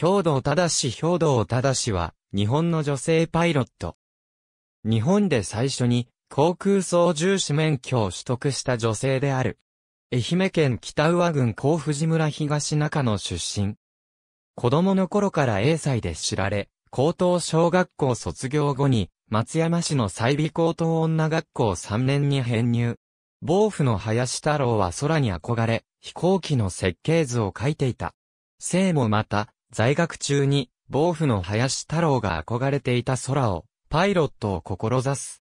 兵道正し兵道正しは、日本の女性パイロット。日本で最初に、航空操縦士免許を取得した女性である。愛媛県北宇和郡甲藤村東中野出身。子供の頃から英才で知られ、高等小学校卒業後に、松山市の西美高等女学校3年に編入。暴風の林太郎は空に憧れ、飛行機の設計図を書いていた。生もまた、在学中に、暴風の林太郎が憧れていた空を、パイロットを志す。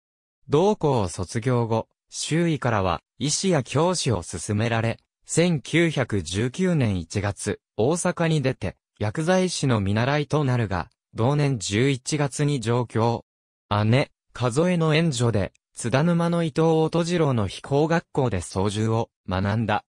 同校を卒業後、周囲からは、医師や教師を勧められ、1919年1月、大阪に出て、薬剤師の見習いとなるが、同年11月に上京。姉、数えの援助で、津田沼の伊藤音次郎の飛行学校で操縦を学んだ。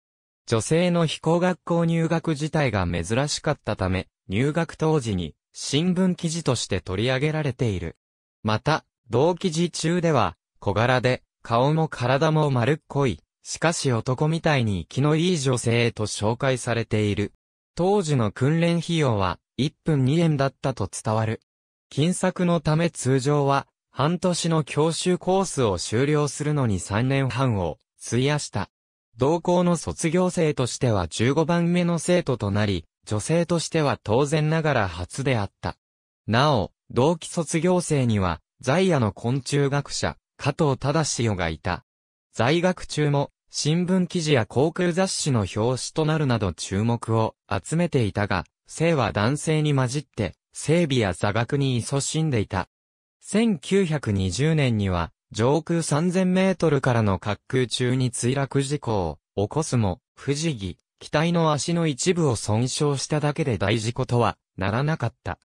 女性の飛行学校入学自体が珍しかったため、入学当時に新聞記事として取り上げられている。また、同記事中では、小柄で、顔も体も丸っこい、しかし男みたいに生きのいい女性へと紹介されている。当時の訓練費用は、1分2円だったと伝わる。金策のため通常は、半年の教習コースを終了するのに3年半を費やした。同校の卒業生としては15番目の生徒となり、女性としては当然ながら初であった。なお、同期卒業生には、在野の昆虫学者、加藤忠代がいた。在学中も、新聞記事や航空雑誌の表紙となるなど注目を集めていたが、性は男性に混じって、整備や座学に勤しんでいた。1920年には、上空3000メートルからの滑空中に墜落事故を起こすも、不思議、機体の足の一部を損傷しただけで大事故とはならなかった。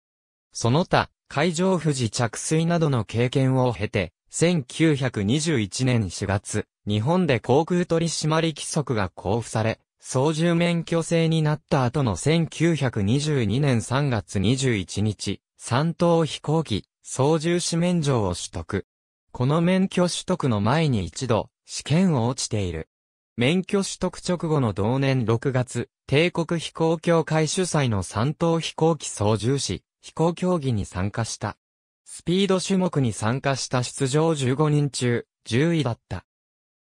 その他、海上富士着水などの経験を経て、1921年4月、日本で航空取締規則が交付され、操縦免許制になった後の1922年3月21日、三等飛行機、操縦士免状を取得。この免許取得の前に一度、試験を落ちている。免許取得直後の同年6月、帝国飛行協会主催の三等飛行機操縦士、飛行競技に参加した。スピード種目に参加した出場15人中、10位だった。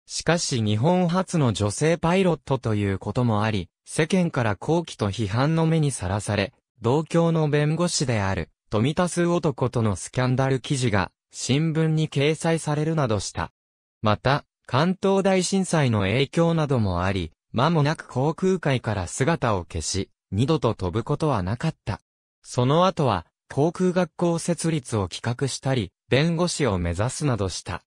しかし日本初の女性パイロットということもあり、世間から好奇と批判の目にさらされ、同郷の弁護士である、富田数男とのスキャンダル記事が、新聞に掲載されるなどした。また、関東大震災の影響などもあり、間もなく航空界から姿を消し、二度と飛ぶことはなかった。その後は、航空学校設立を企画したり、弁護士を目指すなどした。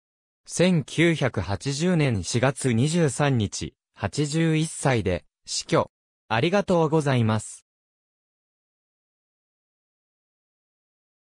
1980年4月23日、81歳で死去。ありがとうございます。